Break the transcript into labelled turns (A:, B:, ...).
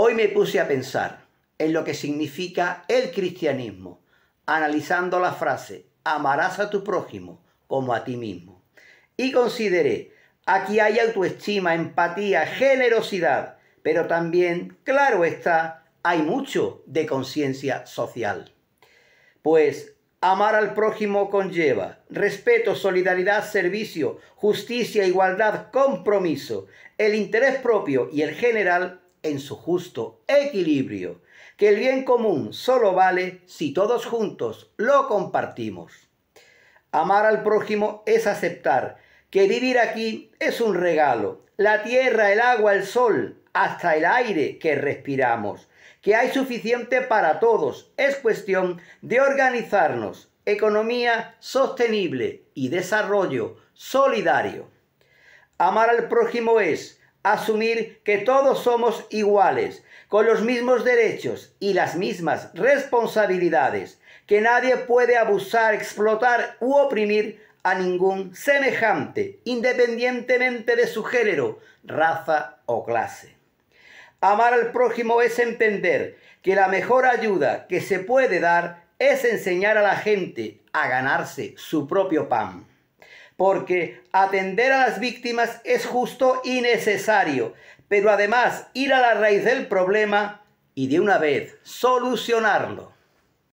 A: Hoy me puse a pensar en lo que significa el cristianismo, analizando la frase, amarás a tu prójimo como a ti mismo. Y consideré, aquí hay autoestima, empatía, generosidad, pero también, claro está, hay mucho de conciencia social. Pues amar al prójimo conlleva respeto, solidaridad, servicio, justicia, igualdad, compromiso, el interés propio y el general en su justo equilibrio, que el bien común solo vale si todos juntos lo compartimos. Amar al prójimo es aceptar que vivir aquí es un regalo, la tierra, el agua, el sol, hasta el aire que respiramos, que hay suficiente para todos, es cuestión de organizarnos, economía sostenible y desarrollo solidario. Amar al prójimo es asumir que todos somos iguales, con los mismos derechos y las mismas responsabilidades, que nadie puede abusar, explotar u oprimir a ningún semejante, independientemente de su género, raza o clase. Amar al prójimo es entender que la mejor ayuda que se puede dar es enseñar a la gente a ganarse su propio pan porque atender a las víctimas es justo y necesario, pero además ir a la raíz del problema y de una vez solucionarlo.